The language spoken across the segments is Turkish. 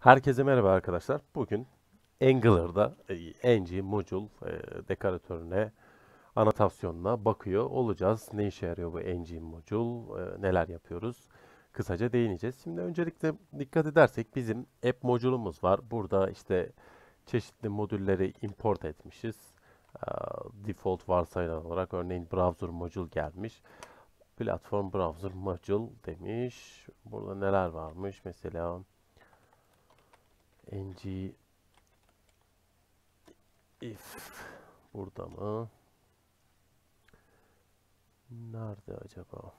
Herkese merhaba arkadaşlar. Bugün Angular'da e, Angie Module e, dekoratörüne, annotasyonuna bakıyor olacağız. Ne işe yarıyor bu Angie Module, neler yapıyoruz? Kısaca değineceğiz. Şimdi öncelikle dikkat edersek bizim app modülümüz var. Burada işte çeşitli modülleri import etmişiz. E, default varsayılan olarak örneğin browser modül gelmiş. Platform browser modül demiş. Burada neler varmış? Mesela ng if burada mı? Nerede acaba?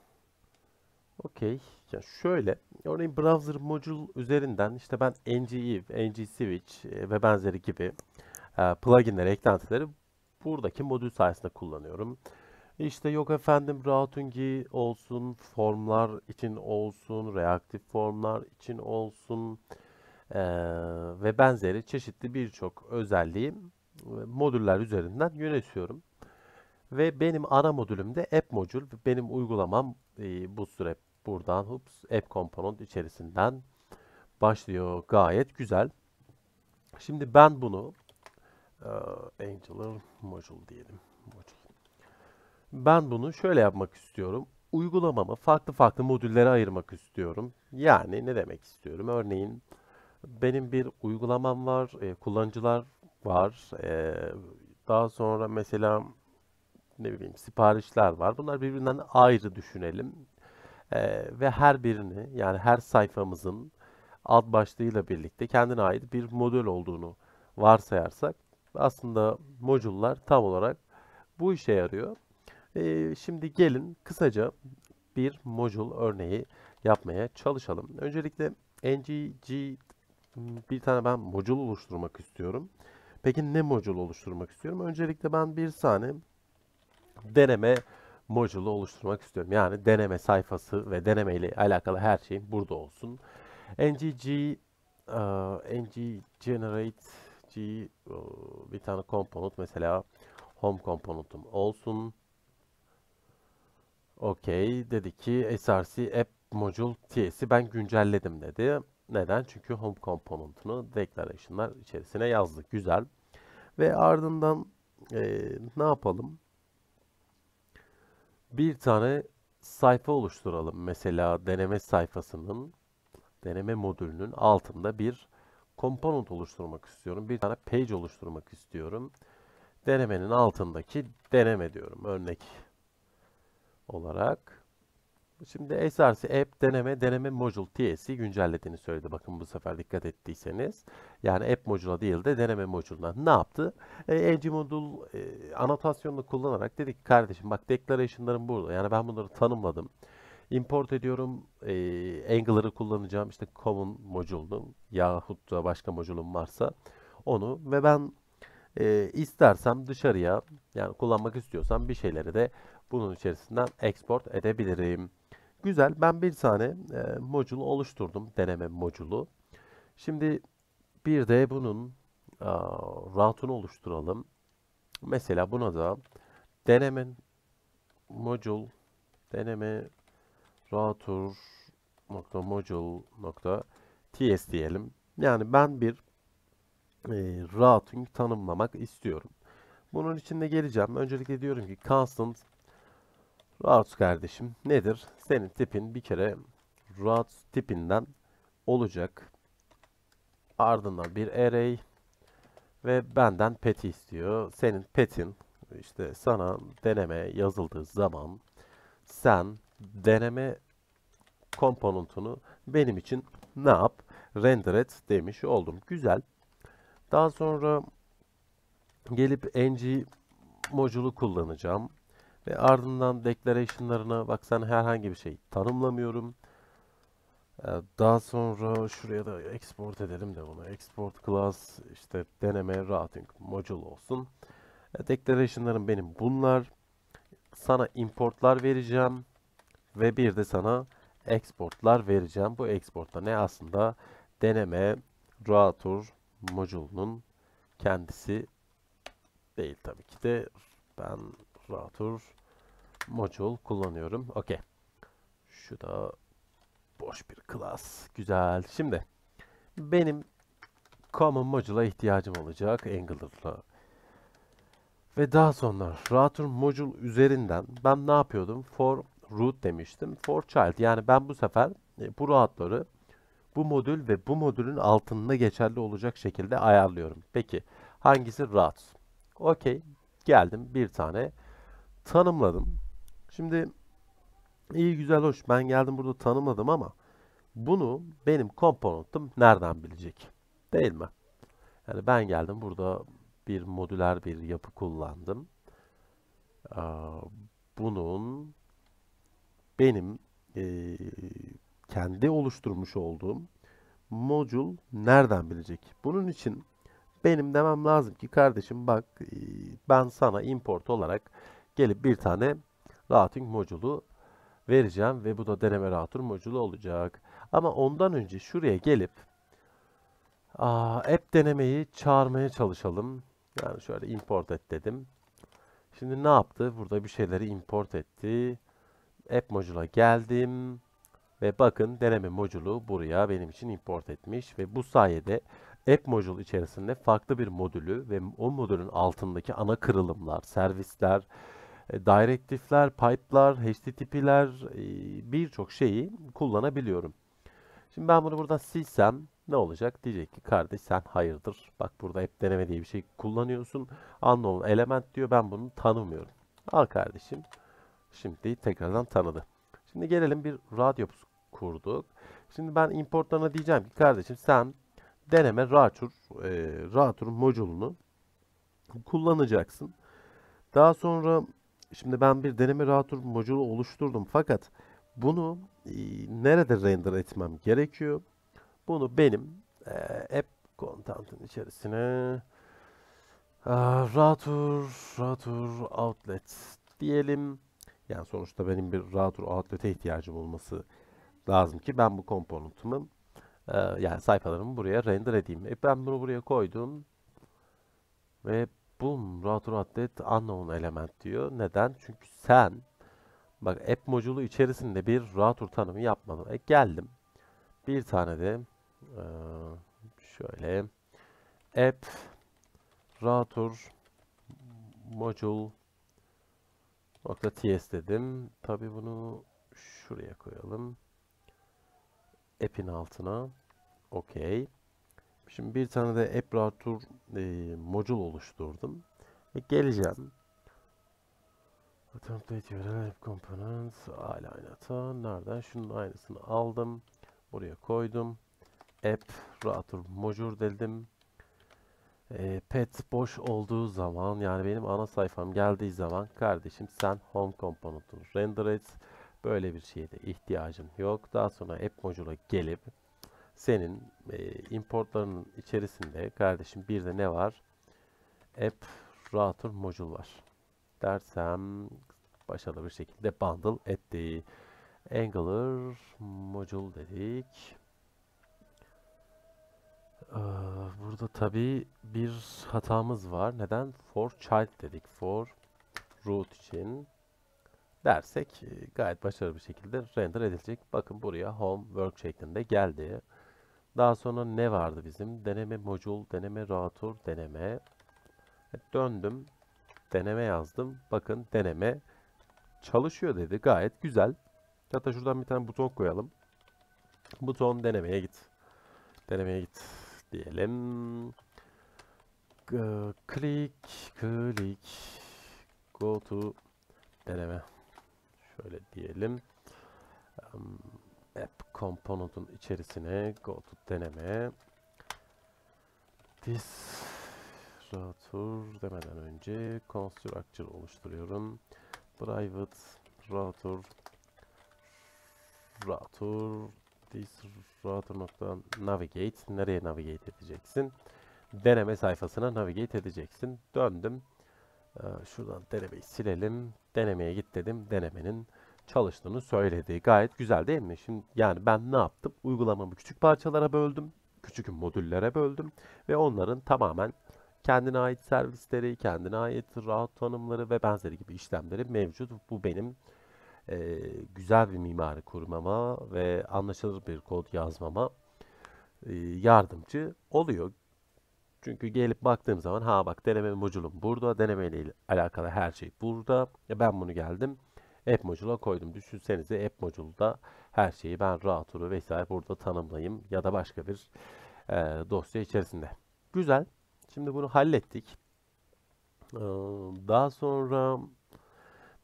Okey. Yani şöyle örneğin browser modül üzerinden işte ben ng-if, ng-switch e, ve benzeri gibi e, pluginleri, eklentileri buradaki modül sayesinde kullanıyorum. İşte yok efendim routing'i olsun, formlar için olsun, reaktif formlar için olsun, e, ve benzeri çeşitli birçok özelliği modüller üzerinden yönetiyorum. Ve benim ana modülümde app modül. Benim uygulamam e, süre buradan hoops, app component içerisinden başlıyor. Gayet güzel. Şimdi ben bunu e, Angular modül diyelim. Module. Ben bunu şöyle yapmak istiyorum. Uygulamamı farklı farklı modüllere ayırmak istiyorum. Yani ne demek istiyorum? Örneğin benim bir uygulamam var, e, kullanıcılar var. E, daha sonra mesela ne bileyim siparişler var. Bunlar birbirinden ayrı düşünelim. E, ve her birini yani her sayfamızın alt başlığıyla birlikte kendine ait bir model olduğunu varsayarsak aslında modüllar tam olarak bu işe yarıyor. E, şimdi gelin kısaca bir modül örneği yapmaya çalışalım. Öncelikle ngg bir tane ben modül oluşturmak istiyorum. Peki ne modül oluşturmak istiyorum? Öncelikle ben bir tane deneme modülü oluşturmak istiyorum. Yani deneme sayfası ve deneme ile alakalı her şeyin burada olsun. NGG uh, e, ng generate g uh, bir tane component mesela home komponentum olsun. Okey dedi ki src app module ts'i ben güncelledim dedi. Neden? Çünkü home komponentunu declaration'lar içerisine yazdık. Güzel. Ve ardından e, ne yapalım? Bir tane sayfa oluşturalım. Mesela deneme sayfasının, deneme modülünün altında bir komponent oluşturmak istiyorum. Bir tane page oluşturmak istiyorum. Denemenin altındaki deneme diyorum örnek olarak. Şimdi SRC App deneme deneme module TS'i güncellediğini söyledi. Bakın bu sefer dikkat ettiyseniz. Yani App module'a değil de deneme module'una ne yaptı? E, Edge modul e, anotasyonunu kullanarak dedik ki kardeşim bak declaration'larım burada. Yani ben bunları tanımladım. Import ediyorum. E, angler'ı kullanacağım. İşte common modulunu yahut da başka modulum varsa onu ve ben e, istersem dışarıya yani kullanmak istiyorsam bir şeyleri de bunun içerisinden export edebilirim. Güzel. Ben bir tane e, modül oluşturdum. Deneme modülü. Şimdi bir de bunun e, routunu oluşturalım. Mesela buna da deneme modül deneme router nokta modül nokta ts diyelim. Yani ben bir e, routing tanımlamak istiyorum. Bunun için de geleceğim. Öncelikle diyorum ki constant Rahat kardeşim nedir? Senin tipin bir kere rahat tipinden olacak. Ardından bir array ve benden peti istiyor. Senin petin işte sana deneme yazıldığı zaman sen deneme komponentunu benim için ne yap? Render et demiş oldum. Güzel. Daha sonra gelip ng modülü kullanacağım. Ve ardından declaration'larına bak sen herhangi bir şey tanımlamıyorum. Ee, daha sonra şuraya da export edelim de bunu. Export class işte deneme routing module olsun. Ee, declaration'larım benim bunlar. Sana importlar vereceğim. Ve bir de sana exportlar vereceğim. Bu exportta ne aslında? Deneme router modülünün kendisi değil tabii ki de ben Cloud module kullanıyorum. Okey. Şu da boş bir class. Güzel. Şimdi benim common module'a ihtiyacım olacak Angular'la. Ve daha sonra router module üzerinden ben ne yapıyordum? For root demiştim. For child. Yani ben bu sefer e, bu router'ı bu modül ve bu modülün altında geçerli olacak şekilde ayarlıyorum. Peki hangisi route? Okey. Geldim bir tane tanımladım. Şimdi iyi güzel hoş ben geldim burada tanımladım ama bunu benim komponentim nereden bilecek? Değil mi? Yani ben geldim burada bir modüler bir yapı kullandım. Ee, bunun benim e, kendi oluşturmuş olduğum modül nereden bilecek? Bunun için benim demem lazım ki kardeşim bak e, ben sana import olarak gelip bir tane routing modülü vereceğim ve bu da deneme router modülü olacak. Ama ondan önce şuraya gelip aa, app denemeyi çağırmaya çalışalım. Yani şöyle import et dedim. Şimdi ne yaptı? Burada bir şeyleri import etti. App modülüne geldim. Ve bakın deneme modülü buraya benim için import etmiş. Ve bu sayede app modül içerisinde farklı bir modülü ve o modülün altındaki ana kırılımlar, servisler, servisler, e, direktifler, pipe'lar, HTTP'ler e, birçok şeyi kullanabiliyorum. Şimdi ben bunu burada silsem ne olacak? Diyecek ki kardeş sen hayırdır. Bak burada hep deneme diye bir şey kullanıyorsun. Unknown element diyor ben bunu tanımıyorum. Al kardeşim. Şimdi tekrardan tanıdı. Şimdi gelelim bir radyopus kurduk. Şimdi ben importlarına diyeceğim ki kardeşim sen deneme ratur, e, ratur modülünü kullanacaksın. Daha sonra Şimdi ben bir deneme router modülü oluşturdum fakat bunu e, nerede render etmem gerekiyor? Bunu benim e, app kontantın içerisine e, router, router outlet diyelim. Yani sonuçta benim bir router outlet'e ihtiyacım olması lazım ki ben bu komponentumu e, yani sayfalarımı buraya render edeyim. E ben bunu buraya koydum ve Boom, rahat rahat unknown element diyor. Neden? Çünkü sen bak app modülü içerisinde bir rahatur tanımı yapmadın. E geldim. Bir tane de e, şöyle app rahatur modül nokta ts dedim. Tabi bunu şuraya koyalım. App'in altına. Okey. Şimdi bir tane de Eplatur e, modül oluşturdum. Ve geleceğim. Template yerel app component hala aynı hata. Nereden? Şunun aynısını aldım. Buraya koydum. App router modül dedim. E, pet boş olduğu zaman yani benim ana sayfam geldiği zaman kardeşim sen home component'unu render et. Böyle bir şeye de ihtiyacım yok. Daha sonra app modüle gelip senin e, importlarının içerisinde kardeşim bir de ne var? App router modül var. Dersem başarılı bir şekilde bundle etti. Angular modül dedik. Ee, burada tabi bir hatamız var. Neden? For child dedik. For root için dersek e, gayet başarılı bir şekilde render edilecek. Bakın buraya home work şeklinde geldi. Daha sonra ne vardı bizim? Deneme modül, deneme rator, deneme. E, döndüm. Deneme yazdım. Bakın deneme çalışıyor dedi. Gayet güzel. Hatta şuradan bir tane buton koyalım. Buton denemeye git. Denemeye git diyelim. Click, click, Go to deneme. Şöyle diyelim. Um, app komponentun içerisine go to deneme this router demeden önce constructor oluşturuyorum. Private router router this router nokta navigate nereye navigate edeceksin? Deneme sayfasına navigate edeceksin. Döndüm. Ee, şuradan denemeyi silelim. Denemeye git dedim. Denemenin çalıştığını söyledi. Gayet güzel değil mi? Şimdi yani ben ne yaptım? Uygulamamı küçük parçalara böldüm. Küçük modüllere böldüm. Ve onların tamamen kendine ait servisleri, kendine ait rahat tanımları ve benzeri gibi işlemleri mevcut. Bu benim e, güzel bir mimari kurmama ve anlaşılır bir kod yazmama e, yardımcı oluyor. Çünkü gelip baktığım zaman ha bak deneme modülüm burada, deneme ile alakalı her şey burada. Ya ben bunu geldim App Module'a koydum. Düşünsenize App Module'da her şeyi ben rahaturu vesaire burada tanımlayayım ya da başka bir e, dosya içerisinde. Güzel. Şimdi bunu hallettik. Ee, daha sonra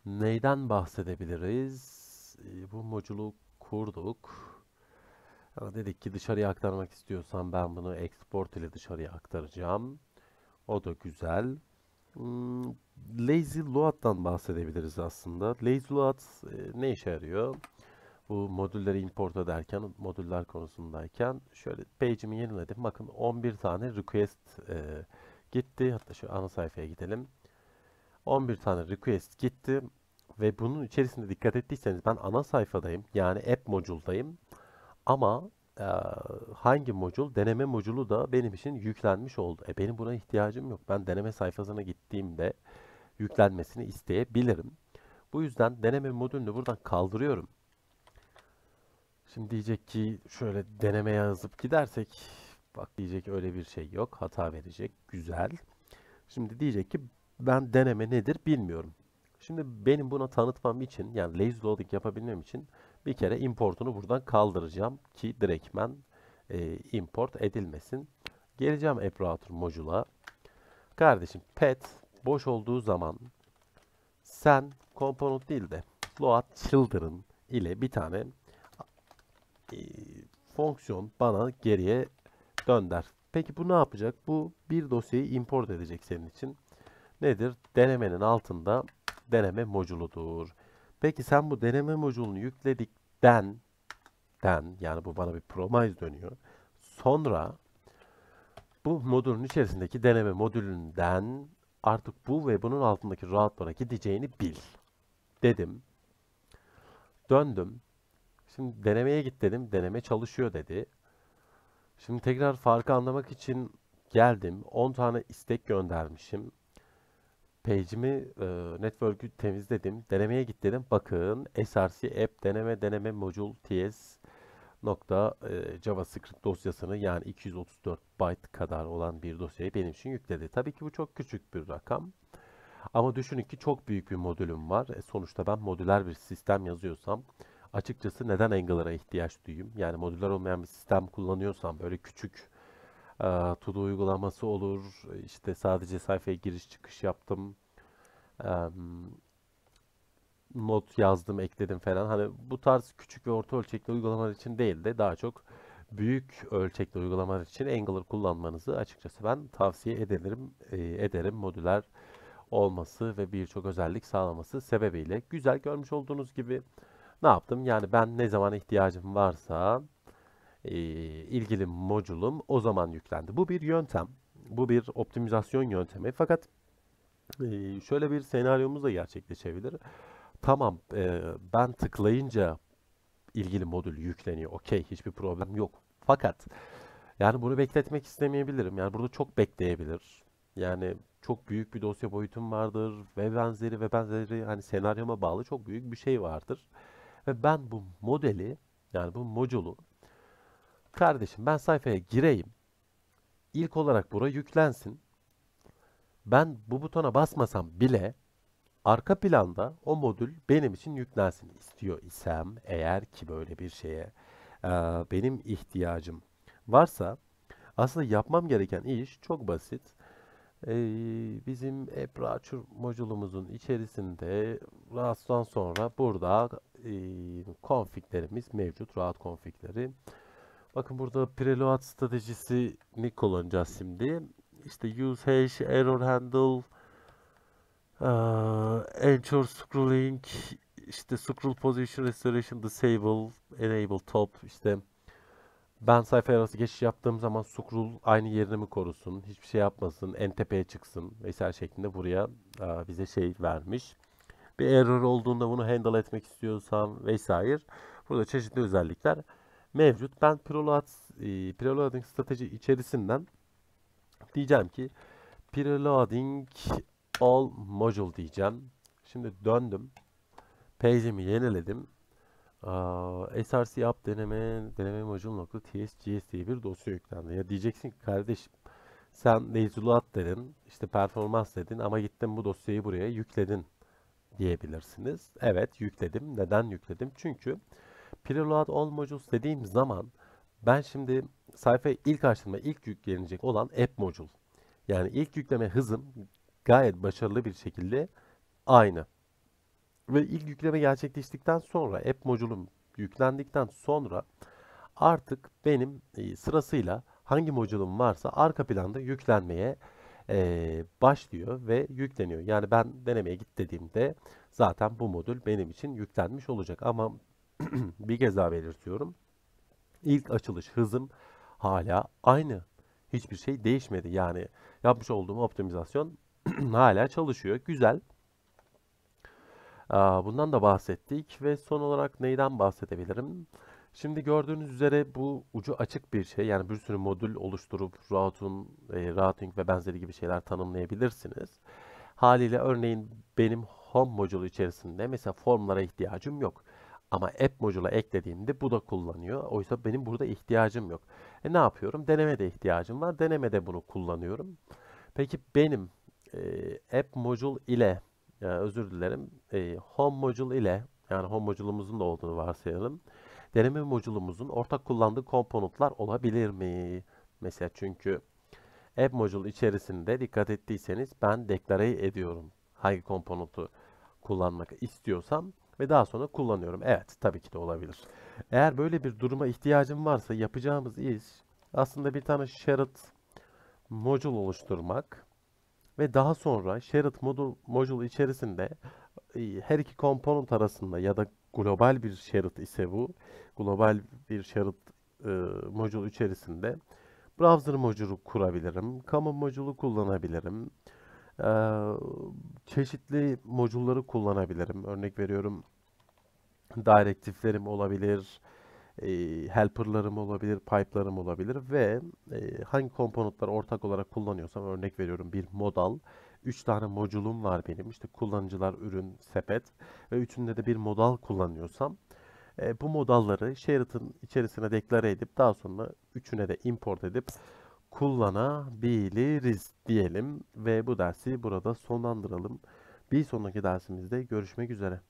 neyden bahsedebiliriz? Ee, bu modülü kurduk. Yani dedik ki dışarıya aktarmak istiyorsam ben bunu export ile dışarıya aktaracağım. O da güzel. Hmm, lazy Load'dan bahsedebiliriz aslında. Lazy Load e, ne işe yarıyor? Bu modülleri import ederken, modüller konusundayken şöyle page'imi yeniledim. Bakın 11 tane request e, gitti. Hatta şu ana sayfaya gidelim. 11 tane request gitti ve bunun içerisinde dikkat ettiyseniz ben ana sayfadayım. Yani app modüldayım. Ama ee, hangi modül? Deneme modülü da benim için yüklenmiş oldu. E benim buna ihtiyacım yok. Ben deneme sayfasına gittiğimde yüklenmesini isteyebilirim. Bu yüzden deneme modülünü buradan kaldırıyorum. Şimdi diyecek ki şöyle denemeye yazıp gidersek bak diyecek öyle bir şey yok. Hata verecek. Güzel. Şimdi diyecek ki ben deneme nedir bilmiyorum. Şimdi benim buna tanıtmam için yani lazy loading yapabilmem için bir kere importunu buradan kaldıracağım ki direktmen e, import edilmesin. Geleceğim Apparator modula. Kardeşim pet boş olduğu zaman sen komponent değil de load children ile bir tane e, fonksiyon bana geriye dönder. Peki bu ne yapacak? Bu bir dosyayı import edecek senin için. Nedir? Denemenin altında deneme moduludur. Peki sen bu deneme modulunu yükledik den den yani bu bana bir promise dönüyor. Sonra bu modülün içerisindeki deneme modülünden artık bu ve bunun altındaki rahatlara gideceğini bil dedim. Döndüm. Şimdi denemeye git dedim. Deneme çalışıyor dedi. Şimdi tekrar farkı anlamak için geldim. 10 tane istek göndermişim page'imi e, network'ü temizledim. Denemeye git dedim. Bakın src app deneme deneme module ts nokta e, javascript dosyasını yani 234 byte kadar olan bir dosyayı benim için yükledi. Tabii ki bu çok küçük bir rakam. Ama düşünün ki çok büyük bir modülüm var. E, sonuçta ben modüler bir sistem yazıyorsam açıkçası neden angle'lara ihtiyaç duyayım? Yani modüler olmayan bir sistem kullanıyorsam böyle küçük to do uygulaması olur. İşte sadece sayfaya giriş çıkış yaptım. Not yazdım, ekledim falan. Hani bu tarz küçük ve orta ölçekli uygulamalar için değil de daha çok büyük ölçekli uygulamalar için Angular kullanmanızı açıkçası ben tavsiye ederim. ederim modüler olması ve birçok özellik sağlaması sebebiyle güzel görmüş olduğunuz gibi ne yaptım? Yani ben ne zaman ihtiyacım varsa ee, ilgili modülüm o zaman yüklendi. Bu bir yöntem. Bu bir optimizasyon yöntemi. Fakat e, şöyle bir senaryomuz da gerçekleşebilir. Tamam e, ben tıklayınca ilgili modül yükleniyor. Okey hiçbir problem yok. Fakat yani bunu bekletmek istemeyebilirim. Yani burada çok bekleyebilir. Yani çok büyük bir dosya boyutum vardır ve benzeri ve benzeri hani senaryoma bağlı çok büyük bir şey vardır. Ve ben bu modeli yani bu modülü Kardeşim ben sayfaya gireyim. İlk olarak bura yüklensin. Ben bu butona basmasam bile arka planda o modül benim için yüklensin istiyor isem eğer ki böyle bir şeye e, benim ihtiyacım varsa aslında yapmam gereken iş çok basit. E, bizim Aperture modülümüzün içerisinde Rust'tan sonra burada e, konfiglerimiz mevcut. Rahat konfigleri. Bakın burada preload stratejisini kullanacağız şimdi. İşte use hash, error handle, uh, ensure scrolling, işte scroll position restoration disable, enable top işte ben sayfa arası geçiş yaptığım zaman scroll aynı yerini mi korusun, hiçbir şey yapmasın, en tepeye çıksın vesaire şeklinde buraya uh, bize şey vermiş. Bir error olduğunda bunu handle etmek istiyorsam vesaire. Burada çeşitli özellikler mevcut. Ben preload, e, preloading strateji içerisinden diyeceğim ki preloading all module diyeceğim. Şimdi döndüm. Page'imi yeniledim. Aa, src app deneme deneme module.tsgs diye bir dosya yüklendi. Ya diyeceksin ki kardeşim sen Nezulat dedin, işte performans dedin ama gittin bu dosyayı buraya yükledin diyebilirsiniz. Evet yükledim. Neden yükledim? Çünkü Preload all modules dediğim zaman ben şimdi sayfa ilk açtığımda ilk yüklenecek olan app module. Yani ilk yükleme hızım gayet başarılı bir şekilde aynı. Ve ilk yükleme gerçekleştikten sonra app modülüm yüklendikten sonra artık benim e, sırasıyla hangi modülüm varsa arka planda yüklenmeye e, başlıyor ve yükleniyor. Yani ben denemeye git dediğimde zaten bu modül benim için yüklenmiş olacak. Ama bir kez daha belirtiyorum. İlk açılış hızım hala aynı. Hiçbir şey değişmedi. Yani yapmış olduğum optimizasyon hala çalışıyor. Güzel. Bundan da bahsettik ve son olarak neyden bahsedebilirim? Şimdi gördüğünüz üzere bu ucu açık bir şey. Yani bir sürü modül oluşturup routing, e, routing ve benzeri gibi şeyler tanımlayabilirsiniz. Haliyle örneğin benim home modülü içerisinde mesela formlara ihtiyacım yok. Ama app modula eklediğimde bu da kullanıyor. Oysa benim burada ihtiyacım yok. E ne yapıyorum? Denemede ihtiyacım var. Denemede bunu kullanıyorum. Peki benim e, app module ile yani özür dilerim e, home module ile yani home modulumuzun da olduğunu varsayalım. Deneme modulumuzun ortak kullandığı komponentler olabilir mi? Mesela çünkü app module içerisinde dikkat ettiyseniz ben deklare ediyorum hangi komponentu kullanmak istiyorsam ve daha sonra kullanıyorum. Evet tabii ki de olabilir. Eğer böyle bir duruma ihtiyacım varsa yapacağımız iş aslında bir tane shared module oluşturmak ve daha sonra shared module, module içerisinde e, her iki komponent arasında ya da global bir shared ise bu global bir shared e, modül içerisinde browser modülü kurabilirim. Common modülü kullanabilirim. Ee, çeşitli modülleri kullanabilirim. Örnek veriyorum direktiflerim olabilir, e, helperlarım olabilir, pipe'larım olabilir ve e, hangi komponentler ortak olarak kullanıyorsam örnek veriyorum bir modal. 3 tane modülüm var benim. İşte kullanıcılar, ürün, sepet ve üçünde de bir modal kullanıyorsam e, bu modalları Shared'ın içerisine deklare edip daha sonra üçüne de import edip kullanabiliriz diyelim ve bu dersi burada sonlandıralım. Bir sonraki dersimizde görüşmek üzere.